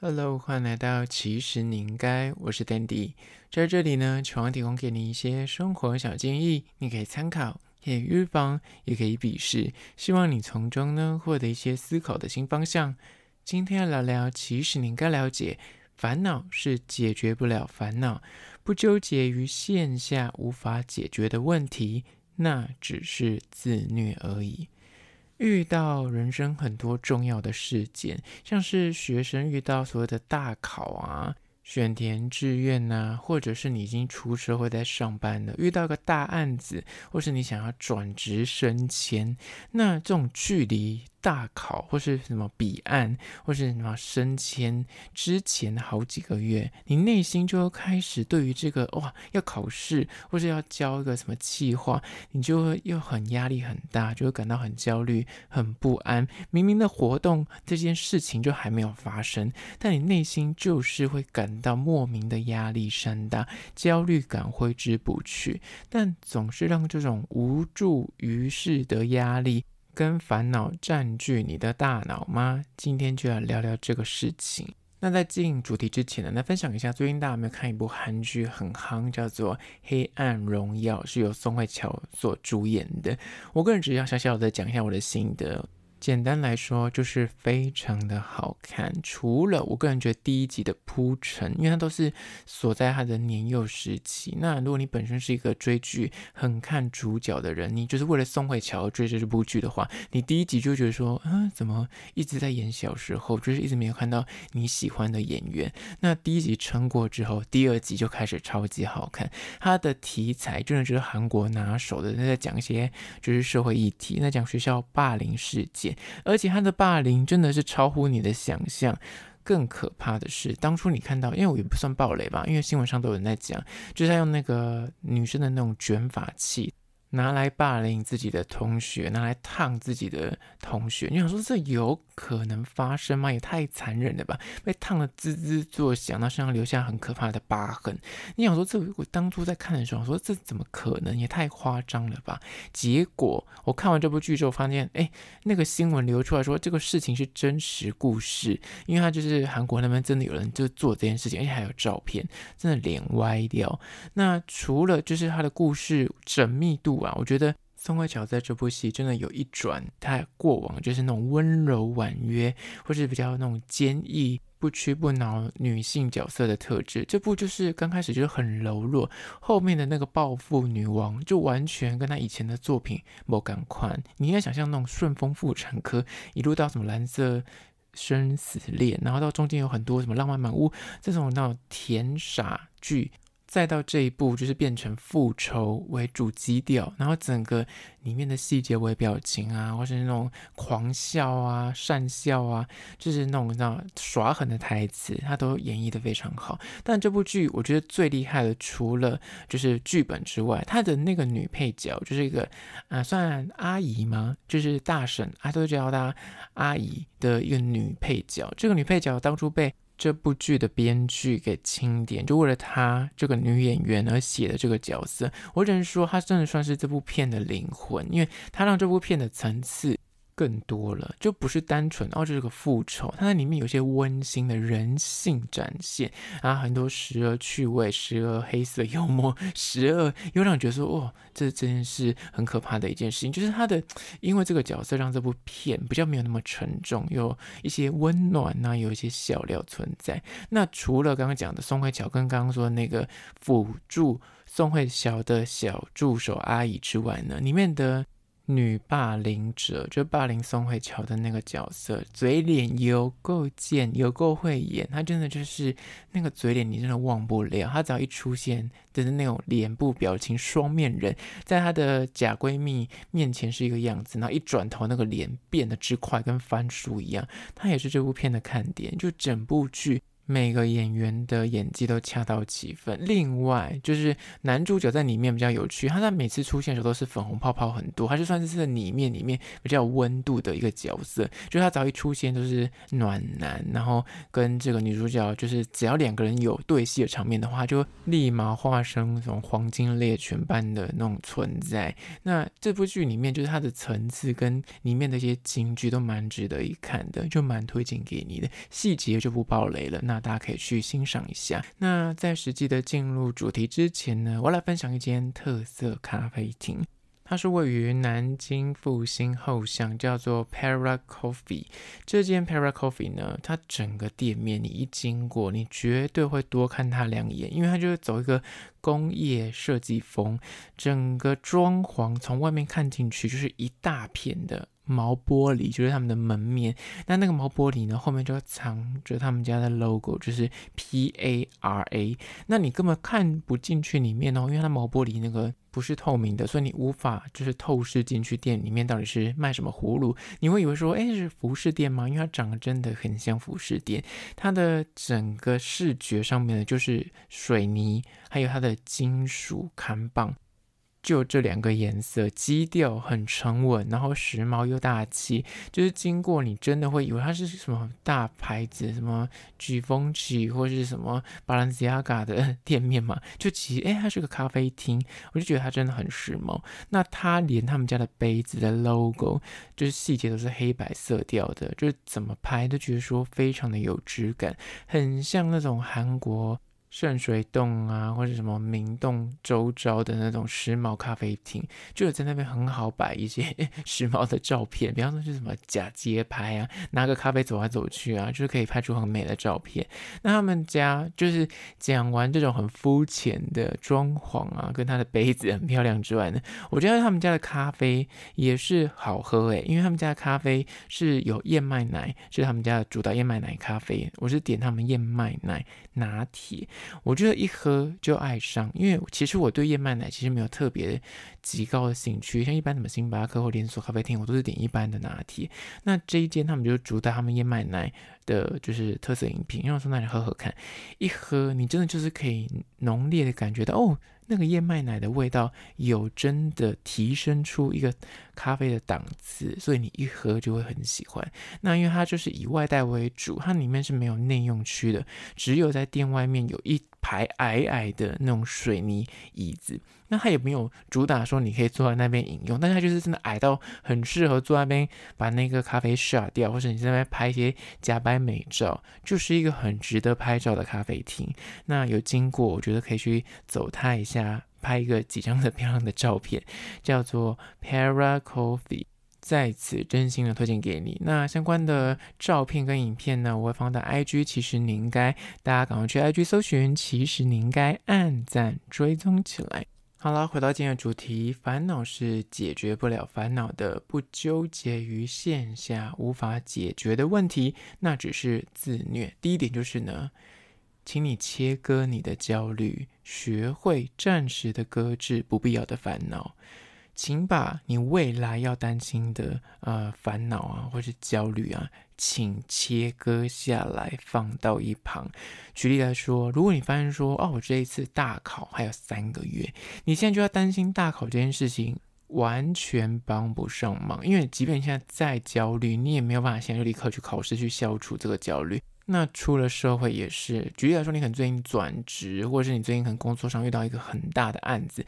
Hello，欢迎来到其实你应该，我是 Dandy，在这里呢，希望提供给你一些生活小建议，你可以参考，也可以预防，也可以鄙视，希望你从中呢获得一些思考的新方向。今天聊聊其实你应该了解，烦恼是解决不了烦恼，不纠结于线下无法解决的问题，那只是自虐而已。遇到人生很多重要的事件，像是学生遇到所谓的大考啊、选填志愿呐，或者是你已经出社会在上班了，遇到个大案子，或是你想要转职升迁，那这种距离。大考或是什么彼岸，或是什么升迁之前好几个月，你内心就会开始对于这个哇要考试，或是要交一个什么计划，你就会又很压力很大，就会感到很焦虑、很不安。明明的活动这件事情就还没有发生，但你内心就是会感到莫名的压力山大，焦虑感挥之不去，但总是让这种无助于事的压力。跟烦恼占据你的大脑吗？今天就要聊聊这个事情。那在进主题之前呢，来分享一下最近大家有没有看一部韩剧很夯，叫做《黑暗荣耀》，是由宋慧乔所主演的。我个人只要小小的讲一下我的心得。简单来说就是非常的好看，除了我个人觉得第一集的铺陈，因为它都是锁在他的年幼时期。那如果你本身是一个追剧很看主角的人，你就是为了宋慧乔追这部剧的话，你第一集就觉得说，嗯，怎么一直在演小时候，就是一直没有看到你喜欢的演员。那第一集撑过之后，第二集就开始超级好看。它的题材真的就是韩国拿手的，那在讲一些就是社会议题，那讲学校霸凌事件。而且他的霸凌真的是超乎你的想象，更可怕的是，当初你看到，因为我也不算暴雷吧，因为新闻上都有人在讲，就是他用那个女生的那种卷发器，拿来霸凌自己的同学，拿来烫自己的同学，你想说这有？可能发生吗？也太残忍了吧！被烫得滋滋作响，到身上留下很可怕的疤痕。你想说，这如果当初在看的时候，说这怎么可能？也太夸张了吧！结果我看完这部剧之后，发现，哎，那个新闻流出来说，这个事情是真实故事，因为他就是韩国那边真的有人就做这件事情，而且还有照片，真的脸歪掉。那除了就是他的故事缜密度啊，我觉得。宋慧乔在这部戏真的有一转，她过往就是那种温柔婉约，或是比较那种坚毅不屈不挠女性角色的特质。这部就是刚开始就很柔弱，后面的那个暴富女王就完全跟她以前的作品莫干。款。你应该想象那种《顺风妇产科》，一路到什么《蓝色生死恋》，然后到中间有很多什么《浪漫满屋》这种那种甜傻剧。再到这一步就是变成复仇为主基调，然后整个里面的细节、为表情啊，或是那种狂笑啊、善笑啊，就是那种像耍狠的台词，他都演绎得非常好。但这部剧我觉得最厉害的，除了就是剧本之外，他的那个女配角就是一个啊，算阿姨吗？就是大婶啊，都叫她阿姨的一个女配角。这个女配角当初被。这部剧的编剧给清点，就为了她这个女演员而写的这个角色，我只能说她真的算是这部片的灵魂，因为她让这部片的层次。更多了，就不是单纯哦，就是个复仇。它在里面有些温馨的人性展现啊，很多时而趣味，时而黑色幽默，时而又让人觉得说，哦，这真是很可怕的一件事情。就是它的，因为这个角色让这部片比较没有那么沉重，有一些温暖，那有一些笑料存在。那除了刚刚讲的宋慧乔跟刚刚说的那个辅助宋慧乔的小助手阿姨之外呢，里面的。女霸凌者，就霸凌宋慧乔的那个角色，嘴脸有够贱，有够会演。她真的就是那个嘴脸，你真的忘不了。她只要一出现，就是那种脸部表情双面人，在她的假闺蜜面前是一个样子，然后一转头那个脸变得之快，跟翻书一样。她也是这部片的看点，就整部剧。每个演员的演技都恰到几分。另外就是男主角在里面比较有趣，他在每次出现的时候都是粉红泡泡很多，他就算是是里面里面比较有温度的一个角色，就他早一出现都是暖男，然后跟这个女主角就是只要两个人有对戏的场面的话，就立马化身那种黄金猎犬般的那种存在。那这部剧里面就是他的层次跟里面的一些情剧都蛮值得一看的，就蛮推荐给你的，细节就不爆雷了。那大家可以去欣赏一下。那在实际的进入主题之前呢，我来分享一间特色咖啡厅，它是位于南京复兴后巷，叫做 Para Coffee。这间 Para Coffee 呢，它整个店面你一经过，你绝对会多看它两眼，因为它就是走一个工业设计风，整个装潢从外面看进去就是一大片的。毛玻璃就是他们的门面，那那个毛玻璃呢后面就藏着他们家的 logo，就是 P A R A。那你根本看不进去里面哦，因为它毛玻璃那个不是透明的，所以你无法就是透视进去店里面到底是卖什么葫芦。你会以为说，哎，是服饰店吗？因为它长得真的很像服饰店，它的整个视觉上面呢就是水泥，还有它的金属杆棒。就这两个颜色，基调很沉稳，然后时髦又大气。就是经过你，真的会以为它是什么大牌子，什么 g 风 c 或是什么巴兰 l 亚嘎的 店面嘛？就其实，哎，它是个咖啡厅。我就觉得它真的很时髦。那它连他们家的杯子的 logo，就是细节都是黑白色调的，就是怎么拍都觉得说非常的有质感，很像那种韩国。圣水洞啊，或者什么明洞周遭的那种时髦咖啡厅，就是在那边很好摆一些 时髦的照片。比方说，是什么假街拍啊，拿个咖啡走来走去啊，就是可以拍出很美的照片。那他们家就是讲完这种很肤浅的装潢啊，跟它的杯子很漂亮之外呢，我觉得他们家的咖啡也是好喝诶，因为他们家的咖啡是有燕麦奶，是他们家的主打燕麦奶咖啡。我是点他们燕麦奶拿铁。我觉得一喝就爱上，因为其实我对燕麦奶其实没有特别极高的兴趣，像一般什么星巴克或连锁咖啡厅，我都是点一般的拿铁。那这一间他们就主打他们燕麦奶的，就是特色饮品，让我说那里喝喝看。一喝，你真的就是可以浓烈的感觉到哦。那个燕麦奶的味道有真的提升出一个咖啡的档次，所以你一喝就会很喜欢。那因为它就是以外带为主，它里面是没有内用区的，只有在店外面有一。排矮矮的那种水泥椅子，那它也没有主打说你可以坐在那边饮用，但是它就是真的矮到很适合坐那边，把那个咖啡 shut 掉，或者你在那边拍一些假白美照，就是一个很值得拍照的咖啡厅。那有经过，我觉得可以去走它一下，拍一个几张的漂亮的照片，叫做 Para Coffee。在此真心的推荐给你。那相关的照片跟影片呢，我会放在 IG。其实你应该大家赶快去 IG 搜寻。其实你应该暗赞追踪起来。好了，回到今天的主题，烦恼是解决不了烦恼的。不纠结于线下无法解决的问题，那只是自虐。第一点就是呢，请你切割你的焦虑，学会暂时的搁置不必要的烦恼。请把你未来要担心的呃烦恼啊，或是焦虑啊，请切割下来放到一旁。举例来说，如果你发现说，哦，我这一次大考还有三个月，你现在就要担心大考这件事情，完全帮不上忙，因为即便现在再焦虑，你也没有办法现在就立刻去考试去消除这个焦虑。那出了社会也是，举例来说，你可能最近转职，或者是你最近可能工作上遇到一个很大的案子，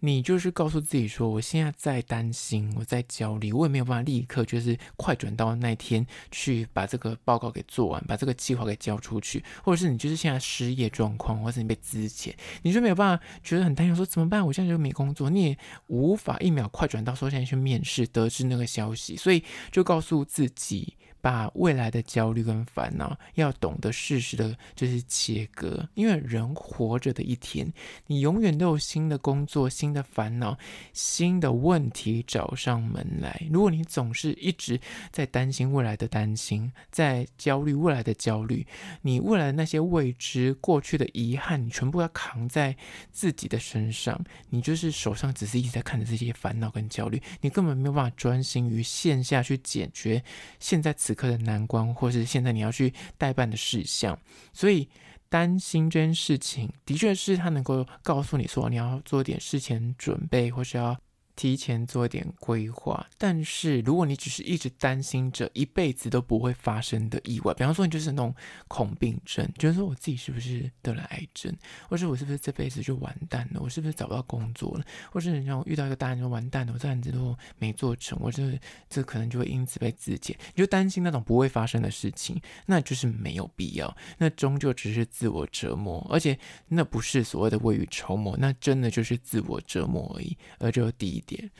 你就是告诉自己说，我现在在担心，我在焦虑，我也没有办法立刻就是快转到那天去把这个报告给做完，把这个计划给交出去，或者是你就是现在失业状况，或者是你被资遣，你就没有办法觉得很担忧，说怎么办？我现在就没工作，你也无法一秒快转到说现在去面试，得知那个消息，所以就告诉自己。把未来的焦虑跟烦恼要懂得适时的这些切割，因为人活着的一天，你永远都有新的工作、新的烦恼、新的问题找上门来。如果你总是一直在担心未来的担心，在焦虑未来的焦虑，你未来的那些未知、过去的遗憾，你全部要扛在自己的身上，你就是手上只是一直在看着这些烦恼跟焦虑，你根本没有办法专心于线下去解决现在此。的难关，或是现在你要去代办的事项，所以担心这件事情，的确是他能够告诉你说，你要做点事前准备，或是要。提前做一点规划，但是如果你只是一直担心着一辈子都不会发生的意外，比方说你就是那种恐病症，就是说我自己是不是得了癌症，或是我是不是这辈子就完蛋了，我是不是找不到工作了，或是让我遇到一个大人就完蛋了，我这案子都没做成，我就是这可能就会因此被自检，你就担心那种不会发生的事情，那就是没有必要，那终究只是自我折磨，而且那不是所谓的未雨绸缪，那真的就是自我折磨而已，而就第。一。点，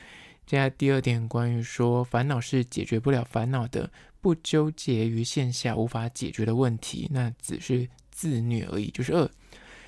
接下来第二点，关于说烦恼是解决不了烦恼的，不纠结于线下无法解决的问题，那只是自虐而已，就是二，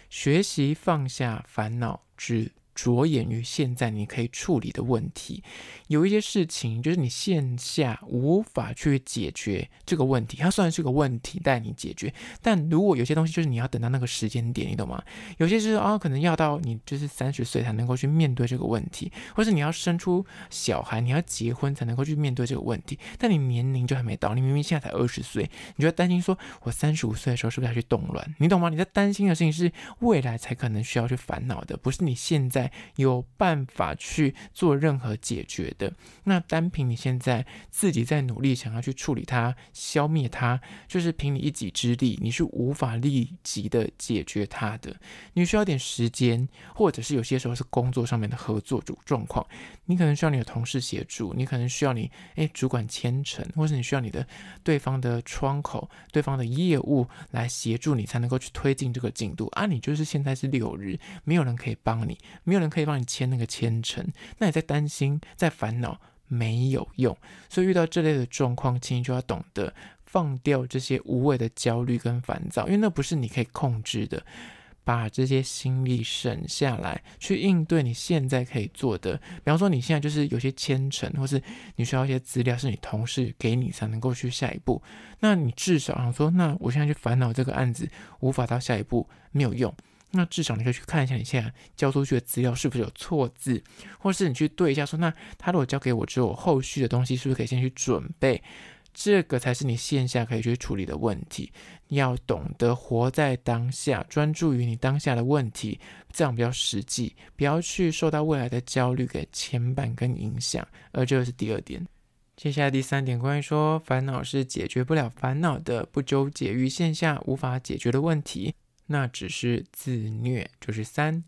学习放下烦恼之。着眼于现在，你可以处理的问题，有一些事情就是你线下无法去解决这个问题。它虽然是个问题，带你解决。但如果有些东西就是你要等到那个时间点，你懂吗？有些是啊，可能要到你就是三十岁才能够去面对这个问题，或是你要生出小孩，你要结婚才能够去面对这个问题。但你年龄就还没到，你明明现在才二十岁，你就担心说，我三十五岁的时候是不是要去动乱？你懂吗？你在担心的事情是未来才可能需要去烦恼的，不是你现在。有办法去做任何解决的，那单凭你现在自己在努力想要去处理它、消灭它，就是凭你一己之力，你是无法立即的解决它的。你需要点时间，或者是有些时候是工作上面的合作状状况。你可能需要你的同事协助，你可能需要你诶主管签成，或是你需要你的对方的窗口、对方的业务来协助你才能够去推进这个进度啊！你就是现在是六日，没有人可以帮你，没有人可以帮你签那个签成，那你在担心、在烦恼没有用，所以遇到这类的状况，请你就要懂得放掉这些无谓的焦虑跟烦躁，因为那不是你可以控制的。把这些心力省下来，去应对你现在可以做的。比方说，你现在就是有些牵程，或是你需要一些资料，是你同事给你才能够去下一步。那你至少想说，那我现在去烦恼这个案子无法到下一步没有用。那至少你可以去看一下你现在交出去的资料是不是有错字，或是你去对一下说，那他如果交给我之后，后续的东西是不是可以先去准备。这个才是你线下可以去处理的问题。你要懂得活在当下，专注于你当下的问题，这样比较实际，不要去受到未来的焦虑给牵绊跟影响。而这个是第二点。接下来第三点，关于说烦恼是解决不了烦恼的不纠结于线下无法解决的问题，那只是自虐。就是三，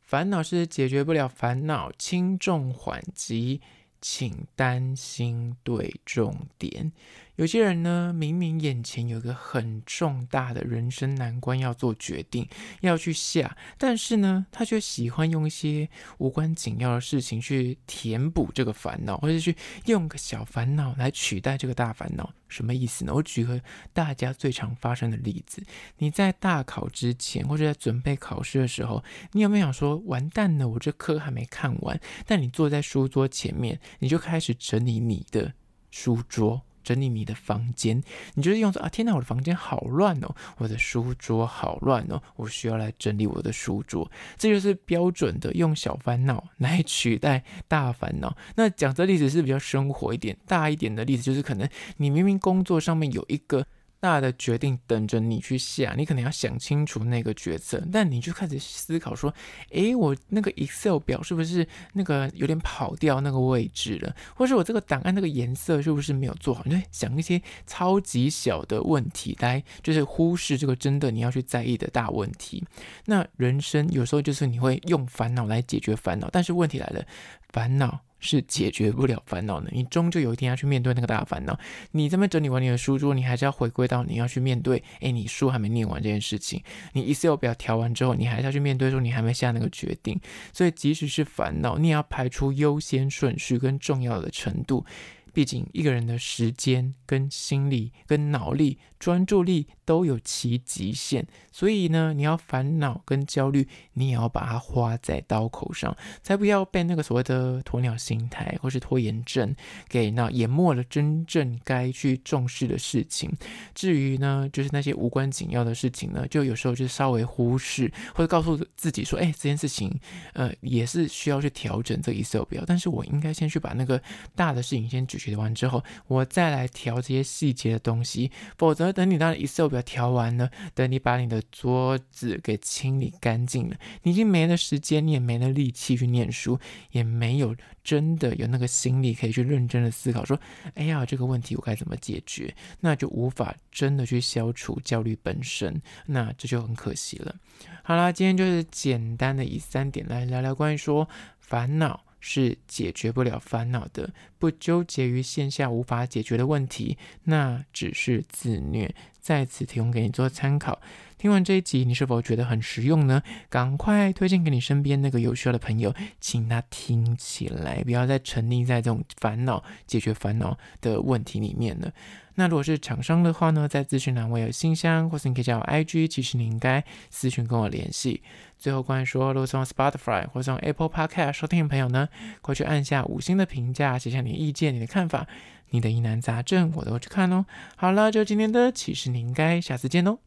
烦恼是解决不了烦恼，轻重缓急。请担心对重点。有些人呢，明明眼前有一个很重大的人生难关要做决定，要去下，但是呢，他却喜欢用一些无关紧要的事情去填补这个烦恼，或者去用个小烦恼来取代这个大烦恼。什么意思呢？我举个大家最常发生的例子：你在大考之前，或者在准备考试的时候，你有没有想说“完蛋了，我这科还没看完”，但你坐在书桌前面，你就开始整理你的书桌。整理你的房间，你就是用说啊，天哪，我的房间好乱哦，我的书桌好乱哦，我需要来整理我的书桌。这就是标准的用小烦恼来取代大烦恼。那讲这例子是比较生活一点、大一点的例子，就是可能你明明工作上面有一个。大的决定等着你去下，你可能要想清楚那个决策，但你就开始思考说，诶，我那个 Excel 表是不是那个有点跑掉那个位置了，或是我这个档案那个颜色是不是没有做好？你会想一些超级小的问题，来就是忽视这个真的你要去在意的大问题。那人生有时候就是你会用烦恼来解决烦恼，但是问题来了，烦恼。是解决不了烦恼的。你终究有一天要去面对那个大烦恼。你这边整理完你的书桌，你还是要回归到你要去面对。哎，你书还没念完这件事情，你 Excel 表调完之后，你还是要去面对说你还没下那个决定。所以，即使是烦恼，你也要排出优先顺序跟重要的程度。毕竟，一个人的时间、跟心理、跟脑力。专注力都有其极限，所以呢，你要烦恼跟焦虑，你也要把它花在刀口上，才不要被那个所谓的鸵鸟心态或是拖延症给那淹没了真正该去重视的事情。至于呢，就是那些无关紧要的事情呢，就有时候就稍微忽视，或者告诉自己说，哎，这件事情，呃，也是需要去调整这个 Excel 表，但是我应该先去把那个大的事情先解决完之后，我再来调这些细节的东西，否则。等你当 Excel 表调完了，等你把你的桌子给清理干净了，你已经没了时间，你也没了力气去念书，也没有真的有那个心力可以去认真的思考说，哎呀这个问题我该怎么解决，那就无法真的去消除焦虑本身，那这就很可惜了。好啦，今天就是简单的以三点来聊聊关于说烦恼。是解决不了烦恼的，不纠结于线下无法解决的问题，那只是自虐。再次提供给你做参考。听完这一集，你是否觉得很实用呢？赶快推荐给你身边那个有需要的朋友，请他听起来，不要再沉溺在这种烦恼、解决烦恼的问题里面了。那如果是厂商的话呢，在咨询栏我有信箱，或是你可以加我 IG，其实你应该私讯跟我联系。最后，关于说，如果从 Spotify 或从 Apple Podcast 收听的朋友呢，快去按下五星的评价，写下你的意见、你的看法、你的疑难杂症，我都会去看哦。好了，就今天的，其实你应该下次见哦。